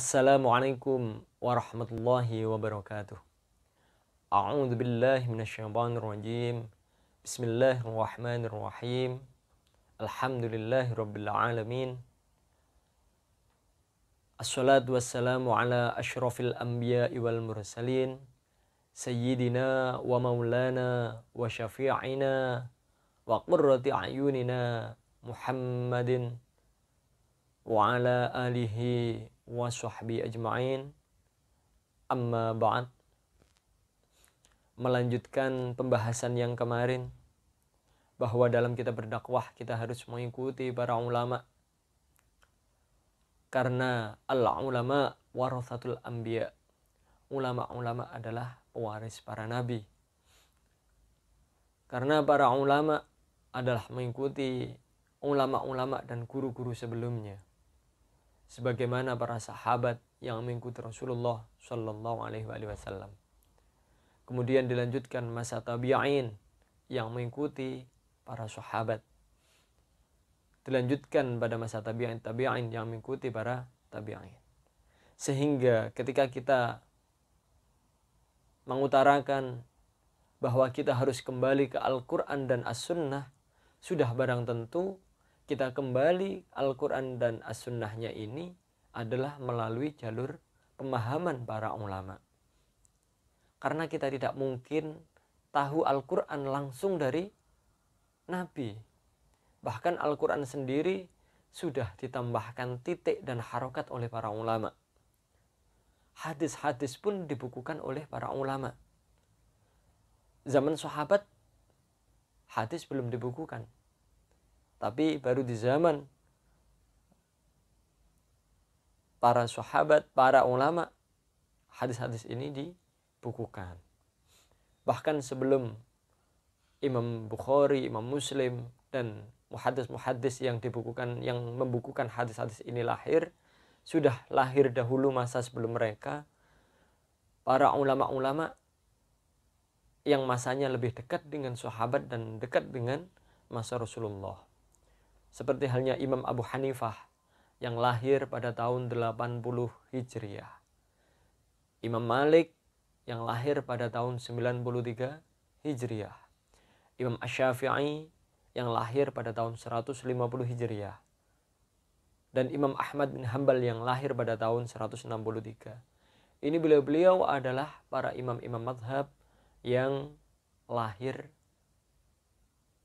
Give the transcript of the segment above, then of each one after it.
السلام عليكم ورحمة الله وبركاته أعوذ بالله من الشيطان الرجيم بسم الله الرحمن الرحيم الحمد لله رب العالمين الصلاة والسلام على أشرف الأنبياء والمرسلين سيدنا ومولانا وشفيعنا وقرة أعيننا محمد وعلى آله wa sahbi ajma'in amma ba'd melanjutkan pembahasan yang kemarin bahwa dalam kita berdakwah kita harus mengikuti para ulama karena Allah ulama warasatul anbiya ulama-ulama adalah pewaris para nabi karena para ulama adalah mengikuti ulama-ulama dan guru-guru sebelumnya sebagaimana para sahabat yang mengikuti Rasulullah Shallallahu Alaihi Wasallam. Kemudian dilanjutkan masa tabi'in yang mengikuti para sahabat. Dilanjutkan pada masa tabi'in tabi'in yang mengikuti para tabi'in. Sehingga ketika kita mengutarakan bahwa kita harus kembali ke Al-Quran dan As-Sunnah, sudah barang tentu kita kembali Al-Quran dan As-Sunnahnya ini adalah melalui jalur pemahaman para ulama. Karena kita tidak mungkin tahu Al-Quran langsung dari Nabi. Bahkan Al-Quran sendiri sudah ditambahkan titik dan harokat oleh para ulama. Hadis-hadis pun dibukukan oleh para ulama. Zaman sahabat, hadis belum dibukukan tapi baru di zaman para sahabat, para ulama hadis-hadis ini dibukukan. Bahkan sebelum Imam Bukhari, Imam Muslim dan muhaddis-muhaddis yang dibukukan yang membukukan hadis-hadis ini lahir sudah lahir dahulu masa sebelum mereka para ulama-ulama yang masanya lebih dekat dengan sahabat dan dekat dengan masa Rasulullah seperti halnya Imam Abu Hanifah yang lahir pada tahun 80 Hijriah. Imam Malik yang lahir pada tahun 93 Hijriah. Imam ash yang lahir pada tahun 150 Hijriah. Dan Imam Ahmad bin Hambal yang lahir pada tahun 163. Ini beliau-beliau adalah para imam-imam madhab yang lahir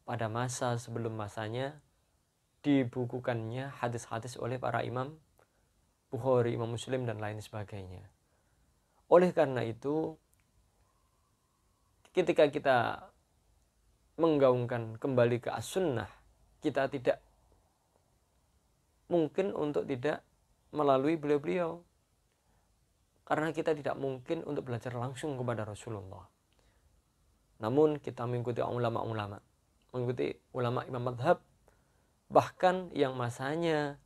pada masa sebelum masanya dibukukannya hadis-hadis oleh para imam Bukhari, Imam Muslim dan lain sebagainya. Oleh karena itu ketika kita menggaungkan kembali ke as-sunnah, kita tidak mungkin untuk tidak melalui beliau-beliau. Karena kita tidak mungkin untuk belajar langsung kepada Rasulullah. Namun kita mengikuti ulama-ulama, mengikuti ulama imam madhab bahkan yang masanya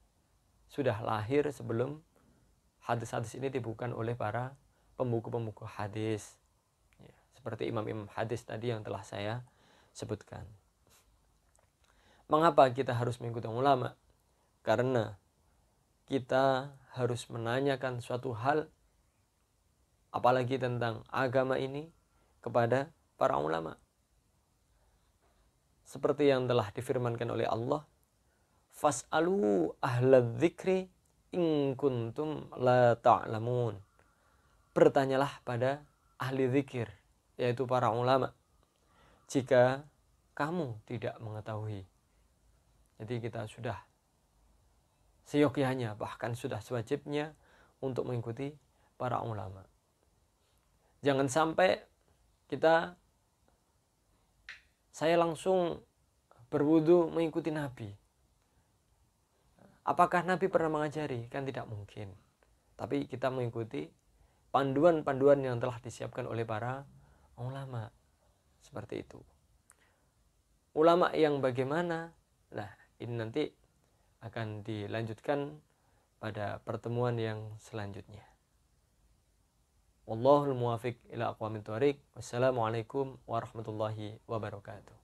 sudah lahir sebelum hadis-hadis ini dibukukan oleh para pembuku-pembuku hadis ya, seperti imam-imam hadis tadi yang telah saya sebutkan mengapa kita harus mengikuti ulama karena kita harus menanyakan suatu hal apalagi tentang agama ini kepada para ulama seperti yang telah difirmankan oleh Allah Fas'alu ahladzikri in kuntum la ta'lamun. Bertanyalah pada ahli zikir, yaitu para ulama, jika kamu tidak mengetahui. Jadi kita sudah seyogianya, bahkan sudah sewajibnya untuk mengikuti para ulama. Jangan sampai kita saya langsung berwudu mengikuti Nabi Apakah Nabi pernah mengajari? Kan tidak mungkin. Tapi kita mengikuti panduan-panduan yang telah disiapkan oleh para ulama. Seperti itu. Ulama yang bagaimana? Nah, ini nanti akan dilanjutkan pada pertemuan yang selanjutnya. Wallahul muwafiq ila aqwamit thoriq. Wassalamualaikum warahmatullahi wabarakatuh.